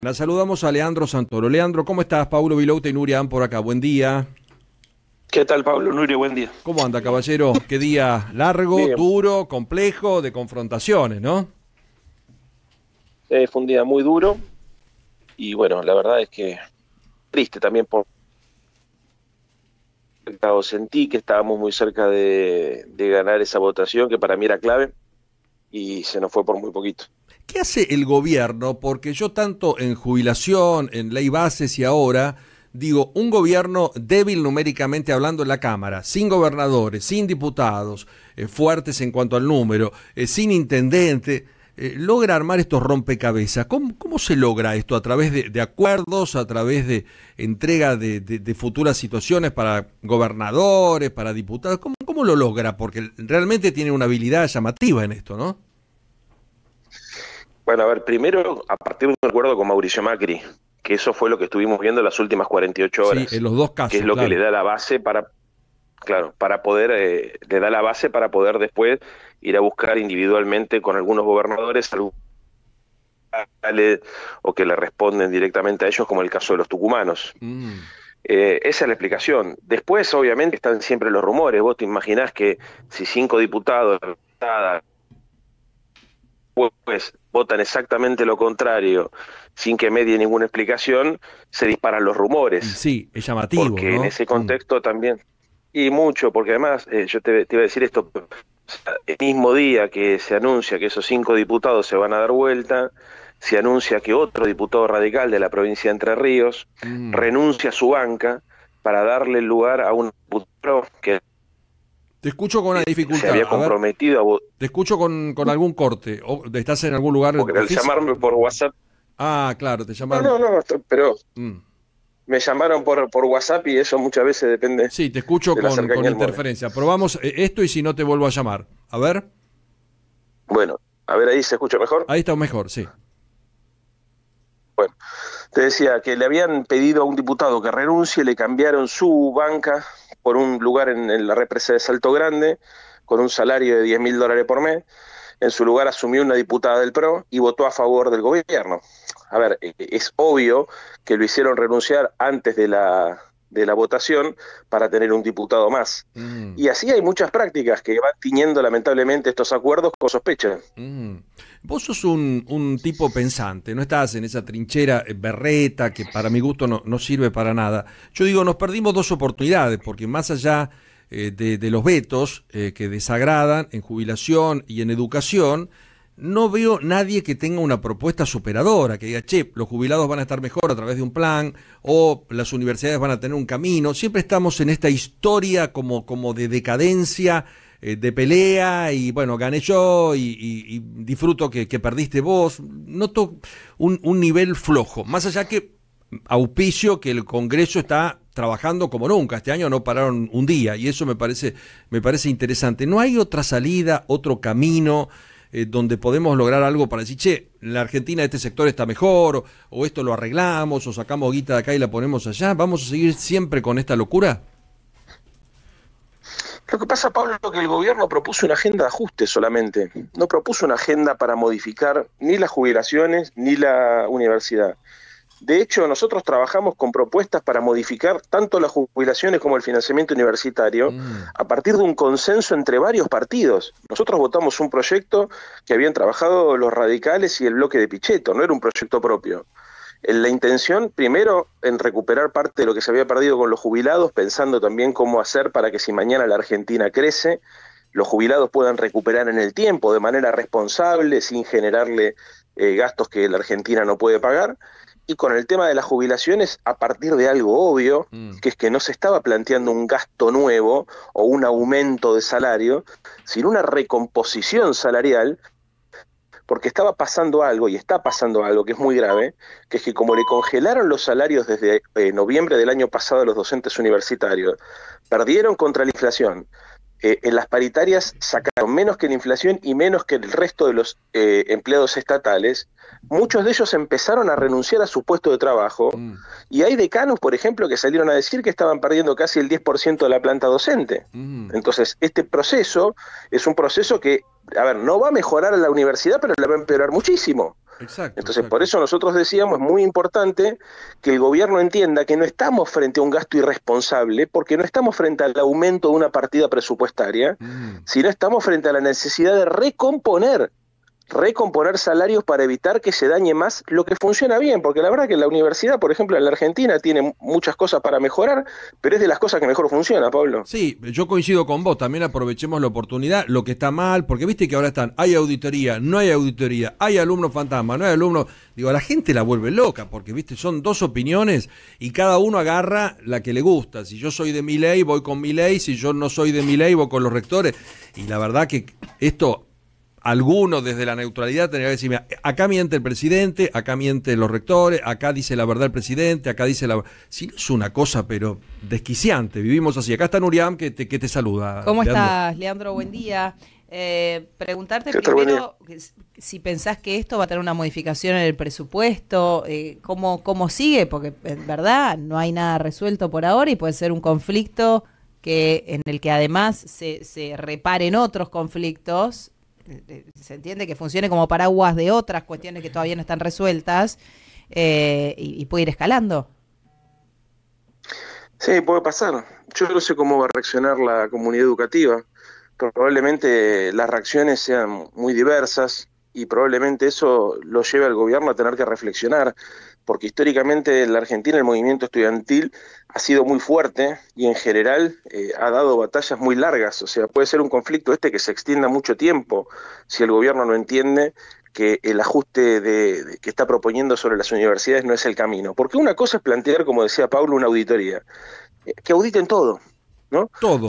La saludamos a Leandro Santoro. Leandro, ¿cómo estás? Pablo Vilote y Nurian por acá. Buen día. ¿Qué tal, Pablo? Nuria, buen día. ¿Cómo anda, caballero? Qué día largo, duro, complejo, de confrontaciones, ¿no? Eh, fue un día muy duro y bueno, la verdad es que triste también por... Sentí que estábamos muy cerca de ganar esa votación que para mí era clave y se nos fue por muy poquito. ¿Qué hace el gobierno? Porque yo tanto en jubilación, en ley bases y ahora, digo, un gobierno débil numéricamente hablando en la Cámara, sin gobernadores, sin diputados, eh, fuertes en cuanto al número, eh, sin intendente, eh, logra armar estos rompecabezas. ¿Cómo, ¿Cómo, se logra esto? ¿A través de, acuerdos, a través de entrega de, futuras situaciones para gobernadores, para diputados? ¿Cómo lo logra? Porque realmente tiene una habilidad llamativa en esto, ¿no? Bueno, a ver, primero, a partir de un acuerdo con Mauricio Macri, que eso fue lo que estuvimos viendo las últimas 48 horas. Sí, en los dos casos. Que es lo que le da la base para, claro, para poder, eh, le da la base para poder después ir a buscar individualmente con algunos gobernadores, o que le responden directamente a ellos, como el caso de los tucumanos. Mm. Eh, esa es la explicación. Después, obviamente, están siempre los rumores. Vos te imaginás que si cinco diputados, pues votan exactamente lo contrario, sin que medie ninguna explicación, se disparan los rumores. Mm, sí, es llamativo. Porque en ese mm. contexto también. Y mucho, porque además, eh, yo te, iba a decir esto, el mismo día que se anuncia que esos cinco diputados se van a dar vuelta, se anuncia que otro diputado radical de la provincia de Entre Ríos mm. renuncia a su banca para darle lugar a un diputado que te escucho con una dificultad. había comprometido a, Te escucho con, con, algún corte. O estás en algún lugar. Porque al llamarme por WhatsApp. Ah, claro, te llamaron. No, no, no, pero. Mm. Me llamaron por, por WhatsApp y eso muchas veces depende. Sí, te escucho con, con interferencia. Probamos eh, esto y si no te vuelvo a llamar. A ver. Bueno, a ver, ahí se escucha mejor. Ahí está mejor, sí. Bueno, te decía que le habían pedido a un diputado que renuncie, le cambiaron su banca por un lugar en, la represa de Salto Grande, con un salario de 10 mil dólares por mes. En su lugar asumió una diputada del PRO y votó a favor del gobierno. A ver, e, e, es obvio que lo hicieron renunciar antes de la, de la votación para tener un diputado más. Mm. Y así hay muchas prácticas que van tiñendo lamentablemente estos acuerdos con sospecha. Mm. Vos sos un, tipo pensante, no estás en esa trinchera eh, berreta que para mi gusto no, sirve para nada. Yo digo, nos perdimos dos oportunidades, porque más allá eh, de, los vetos eh, que desagradan en jubilación y en educación, no veo nadie que tenga una propuesta superadora, que diga, che, los jubilados van a estar mejor a través de un plan, o las universidades van a tener un camino. Siempre estamos en esta historia como, como de decadencia, eh, de pelea, y bueno, gané yo, y, disfruto que, perdiste vos. Noto un, un nivel flojo, más allá que auspicio que el Congreso está trabajando como nunca. Este año no pararon un día, y eso me parece, me parece interesante. No hay otra salida, otro camino. Eh, donde podemos lograr algo para decir, che, la Argentina de este sector está mejor, o, esto lo arreglamos, o sacamos guita de acá y la ponemos allá? ¿Vamos a seguir siempre con esta locura? Lo que pasa, Pablo, es que el gobierno propuso una agenda de ajuste solamente. No propuso una agenda para modificar ni las jubilaciones ni la universidad. De hecho, nosotros trabajamos con propuestas para modificar tanto las jubilaciones como el financiamiento universitario mm. a partir de un consenso entre varios partidos. Nosotros votamos un proyecto que habían trabajado los radicales y el bloque de Pichetto, no era un proyecto propio. La intención, primero, en recuperar parte de lo que se había perdido con los jubilados, pensando también cómo hacer para que si mañana la Argentina crece, los jubilados puedan recuperar en el tiempo de manera responsable, sin generarle eh, gastos que la Argentina no puede pagar. Y con el tema de las jubilaciones, a partir de algo obvio, mm. que es que no se estaba planteando un gasto nuevo o un aumento de salario, sino una recomposición salarial, porque estaba pasando algo, y está pasando algo que es muy grave, que es que como le congelaron los salarios desde eh, noviembre del año pasado a los docentes universitarios, perdieron contra la inflación, eh, en las paritarias sacaron menos que la inflación y menos que el resto de los eh, empleados estatales, muchos de ellos empezaron a renunciar a su puesto de trabajo mm. y hay decanos, por ejemplo, que salieron a decir que estaban perdiendo casi el 10% de la planta docente. Mm. Entonces, este proceso es un proceso que, a ver, no va a mejorar a la universidad, pero la va a empeorar muchísimo. Entonces, por eso nosotros decíamos, es muy importante que el gobierno entienda que no estamos frente a un gasto irresponsable, porque no estamos frente al aumento de una partida presupuestaria, mm. sino estamos frente a la necesidad de recomponer recomponer salarios para evitar que se dañe más lo que funciona bien, porque la verdad que la universidad, por ejemplo, en la Argentina tiene muchas cosas para mejorar, pero es de las cosas que mejor funciona, Pablo. Sí, yo coincido con vos, también aprovechemos la oportunidad, lo que está mal, porque viste que ahora están, hay auditoría, no hay auditoría, hay alumnos fantasma, no hay alumnos, digo, a la gente la vuelve loca, porque viste, son dos opiniones y cada uno agarra la que le gusta, si yo soy de mi ley, voy con mi ley, si yo no soy de mi ley, voy con los rectores, y la verdad que esto alguno desde la neutralidad tendría que decirme, acá miente el presidente, acá miente los rectores, acá dice la verdad el presidente, acá dice la... Si no es una cosa, pero desquiciante, vivimos así. Acá está Nuriam que te, saluda. ¿Cómo estás, Leandro? Buen día. Eh, preguntarte primero si pensás que esto va a tener una modificación en el presupuesto, eh, ¿cómo, cómo sigue, porque en verdad no hay nada resuelto por ahora y puede ser un conflicto que en el que además se, se reparen otros conflictos eh, se entiende que funcione como paraguas de otras cuestiones que todavía no están resueltas eh, y, y, puede ir escalando. Sí, puede pasar. Yo no sé cómo va a reaccionar la comunidad educativa. Probablemente las reacciones sean muy diversas y probablemente eso lo lleve al gobierno a tener que reflexionar porque históricamente en la Argentina el movimiento estudiantil ha sido muy fuerte y en general eh, ha dado batallas muy largas. O sea, puede ser un conflicto este que se extienda mucho tiempo si el gobierno no entiende que el ajuste que está proponiendo sobre las universidades no es el camino. Porque una cosa es plantear, como decía Pablo, una auditoría, eh, que auditen todo,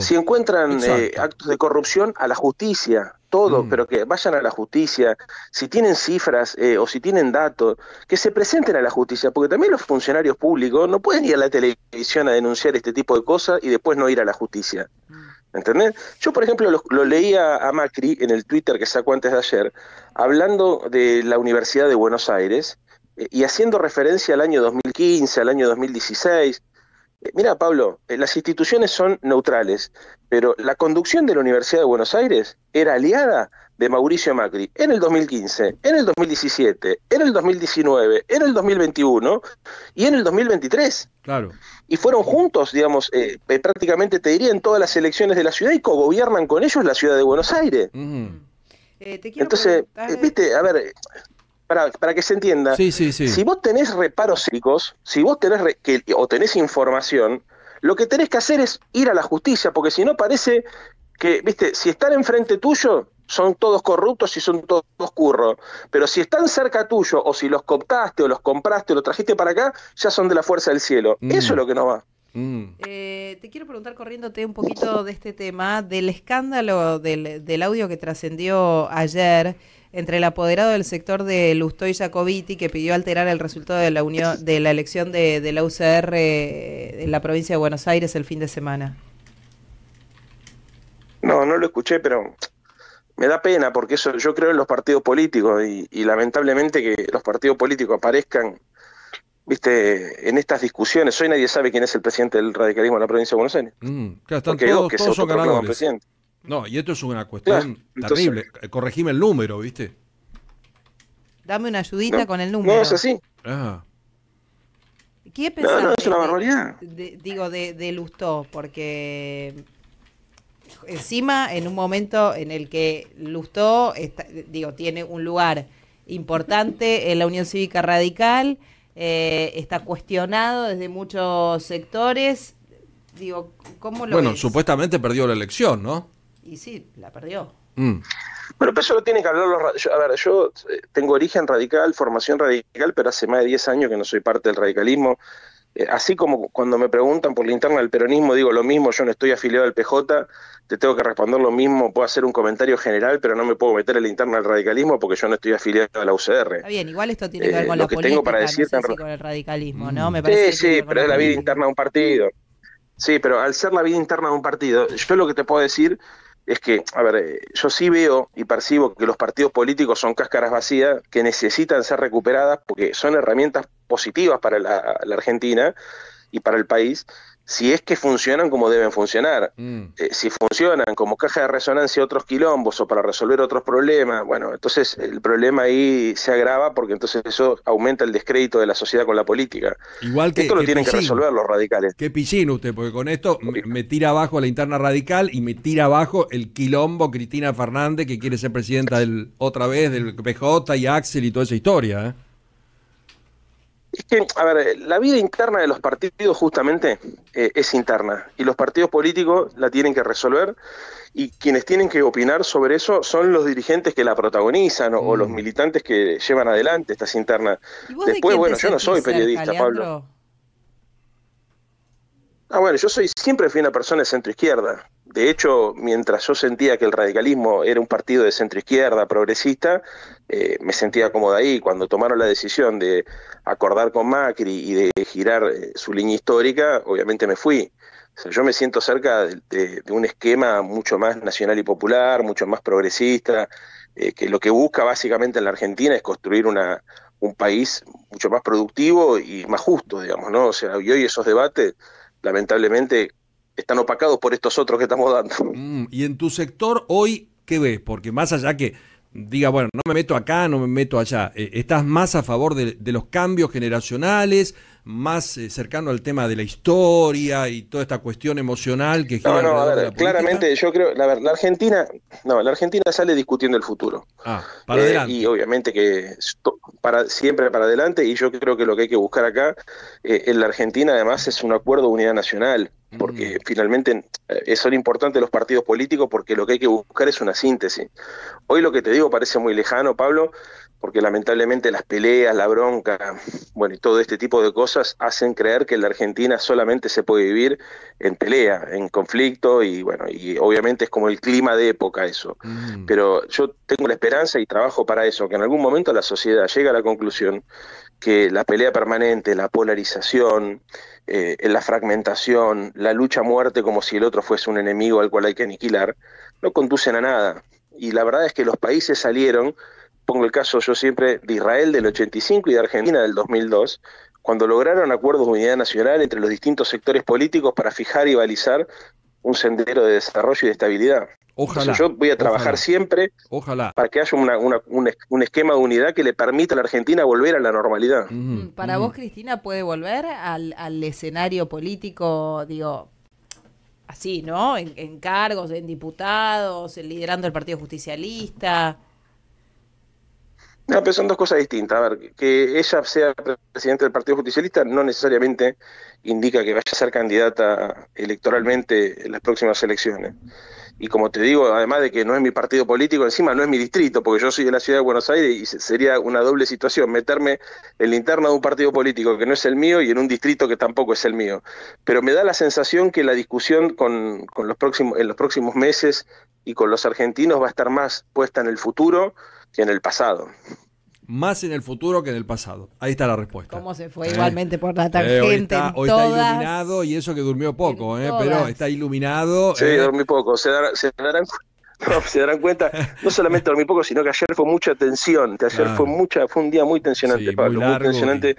si encuentran eh, actos de corrupción, a la justicia, todo, mm. pero que vayan a la justicia. Si tienen cifras eh, o si tienen datos, que se presenten a la justicia, porque también los funcionarios públicos no pueden ir a la televisión a denunciar este tipo de cosas y después no ir a la justicia. Mm. ¿Entendés? Yo, por ejemplo, lo, leía a Macri en el Twitter que sacó antes de ayer, hablando de la Universidad de Buenos Aires eh, y haciendo referencia al año 2015, al año 2016 eh, mira, Pablo, eh, las instituciones son neutrales, pero la conducción de la Universidad de Buenos Aires era aliada de Mauricio Macri en el 2015, en el 2017, en el 2019, en el 2021 y en el 2023. Claro. Y fueron juntos, digamos, eh, prácticamente te diría en todas las elecciones de la ciudad y cogobiernan con ellos la ciudad de Buenos Aires. te quiero Entonces, viste, a ver, para, que se entienda, si vos tenés reparos cívicos, si vos tenés o tenés información, lo que tenés que hacer es ir a la justicia, porque si no parece que, viste, si están enfrente tuyo, son todos corruptos y son todos curros. Pero si están cerca tuyo, o si los cooptaste, o los compraste, o los trajiste para acá, ya son de la fuerza del cielo. Mm. Eso es lo que no va. Mm. Eh, te quiero preguntar corriéndote un poquito de este tema, del escándalo del audio que trascendió ayer entre el apoderado del sector de Lustoy Jacobiti, que pidió alterar el resultado de la, unión, de la elección de, la UCR en eh, la provincia de Buenos Aires el fin de semana. No, no lo escuché, pero me da pena porque eso yo creo en los partidos políticos y, lamentablemente que los partidos políticos aparezcan viste en estas discusiones hoy nadie sabe quién es el presidente del radicalismo en la provincia de Buenos Aires mm, están porque todos, son ganadores presidente. No, y esto es una cuestión terrible. Corregime el número, ¿viste? Dame una ayudita con el número. Ah. No, es así. ¿Qué pensás eh, digo, de, Lustó, porque encima en un momento en el que Lustó, digo, tiene un lugar importante en la Unión Cívica Radical, eh, está cuestionado desde muchos sectores. Digo, ¿cómo lo Bueno, supuestamente perdió la elección, ¿no? Y sí, la perdió. Bueno, mm. pero eso lo tienen que hablar los... radicales. a ver, yo eh, tengo origen radical, formación radical, pero hace más de 10 años que no soy parte del radicalismo. Eh, así como cuando me preguntan por la interna del peronismo, digo lo mismo, yo no estoy afiliado al PJ, te tengo que responder lo mismo, puedo hacer un comentario general, pero no me puedo meter en la interna del radicalismo porque yo no estoy afiliado a la UCR. Está bien, igual esto tiene que ver eh, con la lo que política, tengo para decir no con el radicalismo, ¿no? Mm. sí, sí, pero es la vida interna de un partido. Sí, pero al ser la vida interna de un partido, yo lo que te puedo decir es que, a ver, eh, yo sí veo y percibo que los partidos políticos son cáscaras vacías que necesitan ser recuperadas porque son herramientas positivas para la, Argentina y para el país, si es que funcionan como deben funcionar. Mm. Eh, si funcionan como caja de resonancia otros quilombos o para resolver otros problemas, bueno, entonces el problema ahí se agrava porque entonces eso aumenta el descrédito de la sociedad con la política. Igual que, esto lo tienen que resolver los radicales. Qué piscina usted, porque con esto me, tira abajo la interna radical y me tira abajo el quilombo Cristina Fernández que quiere ser presidenta del otra vez del PJ y Axel y toda esa historia. ¿eh? es que, a ver, la vida interna de los partidos justamente eh, es interna y los partidos políticos la tienen que resolver y quienes tienen que opinar sobre eso son los dirigentes que la protagonizan o, los mm. militantes que llevan adelante estas internas. Después, bueno, yo no soy periodista, Pablo. Ah, bueno, yo soy siempre fui una persona de centro izquierda. De hecho, mientras yo sentía que el radicalismo era un partido de centroizquierda, progresista, eh, me sentía cómodo ahí. Cuando tomaron la decisión de acordar con Macri y de girar eh, su línea histórica, obviamente me fui. yo me siento cerca de, un esquema mucho más nacional y popular, mucho más progresista, eh, que lo que busca básicamente en la Argentina es construir una, un país mucho más productivo y más justo, digamos, ¿no? O sea, y hoy esos debates lamentablemente están opacados por estos otros que estamos dando. Mm, y en tu sector hoy, ¿qué ves? Porque más allá que diga, bueno, no me meto acá, no me meto allá, eh, estás más a favor de, los cambios generacionales, más eh, cercano al tema de la historia y toda esta cuestión emocional que gira claramente yo creo la, Argentina no la Argentina sale discutiendo el futuro ah, para eh, adelante. y obviamente que para siempre para adelante y yo creo que lo que hay que buscar acá en la Argentina además es un acuerdo de unidad nacional porque mm. finalmente eh, son importantes los partidos políticos, porque lo que hay que buscar es una síntesis. Hoy lo que te digo parece muy lejano, Pablo, porque lamentablemente las peleas, la bronca, bueno, y todo este tipo de cosas hacen creer que en la Argentina solamente se puede vivir en pelea, en conflicto, y bueno, y obviamente es como el clima de época eso. Mm. Pero yo tengo la esperanza y trabajo para eso, que en algún momento la sociedad llegue a la conclusión que la pelea permanente, la polarización, eh, la fragmentación, la lucha a muerte como si el otro fuese un enemigo al cual hay que aniquilar, no conducen a nada. Y la verdad es que los países salieron, pongo el caso yo siempre de Israel del 85 y de Argentina del 2002, cuando lograron acuerdos de unidad nacional entre los distintos sectores políticos para fijar y balizar un sendero de desarrollo y de estabilidad yo voy a trabajar siempre para que haya una, un, esquema de unidad que le permita a la Argentina volver a la normalidad. Mm, para vos, Cristina, puede volver al, escenario político, digo, así, ¿no? En, cargos, en diputados, liderando el Partido Justicialista. No, pero son dos cosas distintas. A ver, que ella sea presidente del Partido Justicialista no necesariamente indica que vaya a ser candidata electoralmente en las próximas elecciones y como te digo, además de que no es mi partido político, encima no es mi distrito, porque yo soy de la ciudad de Buenos Aires y sería una doble situación meterme en la interna de un partido político que no es el mío y en un distrito que tampoco es el mío. Pero me da la sensación que la discusión con, los próximos, en los próximos meses y con los argentinos va a estar más puesta en el futuro que en el pasado más en el futuro que en el pasado. Ahí está la respuesta. ¿Cómo se fue eh, igualmente por la eh, tangente? hoy, está, iluminado y eso que durmió poco, eh, pero está iluminado. Sí, dormí poco. Se, darán cuenta, no solamente dormí poco, sino que ayer fue mucha tensión. Ayer fue mucha, fue un día muy tensionante, Pablo, muy, tensionante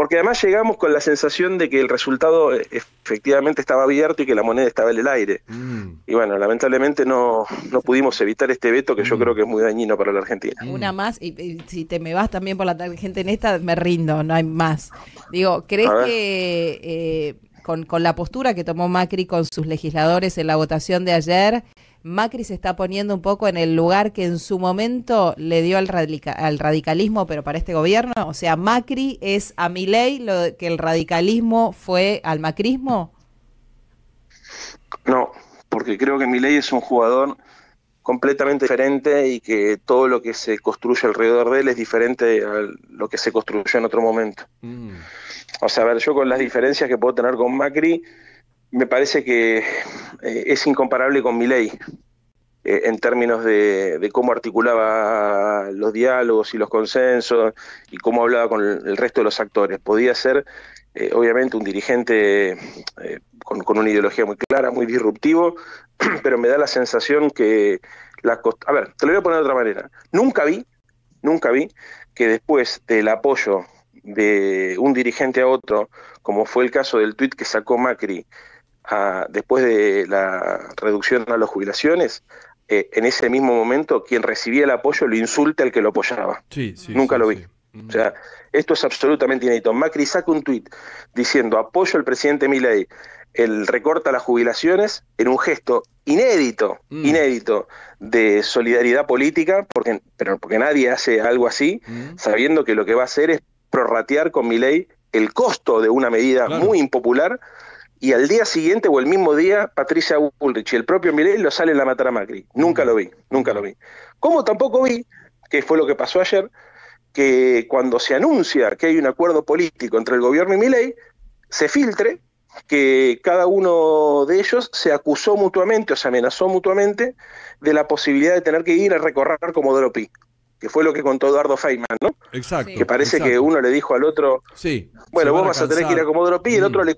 porque además llegamos con la sensación de que el resultado eh, efectivamente estaba abierto y que la moneda estaba en el aire. Mm. Y bueno, lamentablemente no, pudimos evitar este veto que yo mm. creo que es muy dañino para la Argentina. Mm. Una más, y, si te me vas también por la gente en esta, me rindo, no hay más. Digo, ¿crees que eh, con, con la postura que tomó Macri con sus legisladores en la votación de ayer Macri se está poniendo un poco en el lugar que en su momento le dio al, radicalismo, pero para este gobierno. O sea, Macri es a mi ley lo que el radicalismo fue al macrismo. No, porque creo que Milei es un jugador completamente diferente y que todo lo que se construye alrededor de él es diferente a lo que se construyó en otro momento. Mm. O sea, a ver, yo con las diferencias que puedo tener con Macri, me parece que eh, es incomparable con mi ley eh, en términos de, cómo articulaba los diálogos y los consensos y cómo hablaba con el resto de los actores. Podía ser, eh, obviamente, un dirigente con, una ideología muy clara, muy disruptivo, pero me da la sensación que... las a ver, te lo voy a poner de otra manera. Nunca vi, nunca vi que después del apoyo de un dirigente a otro, como fue el caso del tuit que sacó Macri después de la reducción a las jubilaciones, eh, en ese mismo momento quien recibía el apoyo lo insulta al que lo apoyaba. Nunca lo vi. O sea, esto es absolutamente inédito. Macri saca un tuit diciendo apoyo al presidente Milei, el recorta las jubilaciones en un gesto inédito, mm. inédito de solidaridad política, porque, pero porque nadie hace algo así, mm. sabiendo que lo que va a hacer es prorratear con Milei el costo de una medida muy impopular y al día siguiente o el mismo día, Patricia Bullrich y el propio Milei lo salen a matar a Macri. Nunca lo vi, nunca lo vi. Como tampoco vi, que fue lo que pasó ayer, que cuando se anuncia que hay un acuerdo político entre el gobierno y Miley, se filtre que cada uno de ellos se acusó mutuamente o se amenazó mutuamente de la posibilidad de tener que ir a recorrer Comodoro Pi que fue lo que contó Eduardo Feynman, ¿no? Exacto. Que parece que uno le dijo al otro, sí, bueno, vos vas a tener que ir a Comodoro Pi, y el otro mm. le,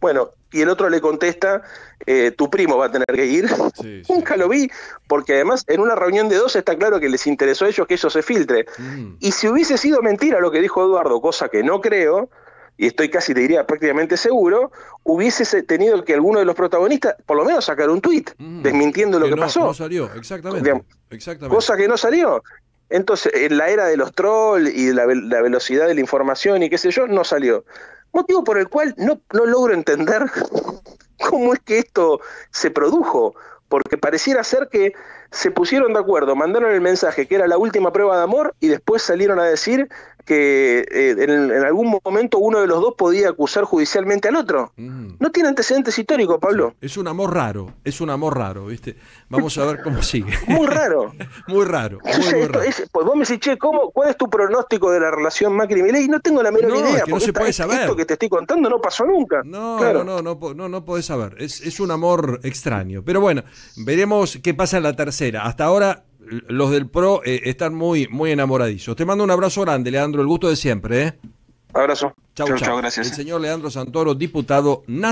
bueno, y el otro le contesta, eh, tu primo va a tener que ir. Nunca lo vi, porque además en una reunión de dos está claro que les interesó a ellos que eso se filtre. Mm. Y si hubiese sido mentira lo que dijo Eduardo, cosa que no creo, y estoy casi, te diría, prácticamente seguro, hubiese tenido que alguno de los protagonistas, por lo menos, sacar un tuit mm. desmintiendo lo que pasó. No salió, exactamente, exactamente. Cosa que no salió. Entonces, en la era de los trolls y la velocidad de la información y qué sé yo, no salió. Motivo por el cual no, no logro entender cómo es que esto se produjo, porque pareciera ser que se pusieron de acuerdo, mandaron el mensaje que era la última prueba de amor y después salieron a decir que eh, en, algún momento uno de los dos podía acusar judicialmente al otro. Mm. No tiene antecedentes históricos, Pablo. Es un amor raro, es un amor raro, ¿viste? Vamos a ver cómo sigue. muy raro. muy raro. pues vos me decís, ¿cuál es tu pronóstico de la relación macri Y No tengo la menor idea. porque saber. Esto que te estoy contando no pasó nunca. No, no, no, no, no, podés saber. es un amor extraño. Pero bueno, veremos qué pasa en la tercera hasta ahora los del PRO eh, están muy, muy enamoradizos. Te mando un abrazo grande, Leandro, el gusto de siempre. ¿eh? Abrazo. Chau, chau, gracias. El señor Leandro Santoro, diputado nacional.